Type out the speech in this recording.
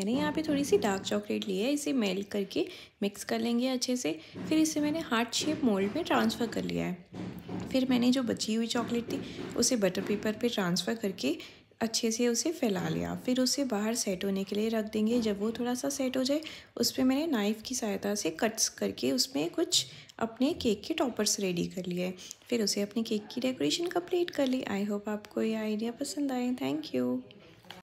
मैंने यहाँ पे थोड़ी सी डार्क चॉकलेट ली है इसे मेल्ट करके मिक्स कर लेंगे अच्छे से फिर इसे मैंने हार्ट शेप मोल्ड में ट्रांसफ़र कर लिया है फिर मैंने जो बची हुई चॉकलेट थी उसे बटर पेपर पे ट्रांसफ़र करके अच्छे से उसे फैला लिया फिर उसे बाहर सेट होने के लिए रख देंगे जब वो थोड़ा सा सेट हो जाए उस पर मैंने नाइफ़ की सहायता से कट्स करके उसमें कुछ अपने केक के टॉपर्स रेडी कर लिए फिर उसे अपने केक की डेकोरेशन कम्प्लीट कर ली आई होप आपको ये आइडिया पसंद आए थैंक यू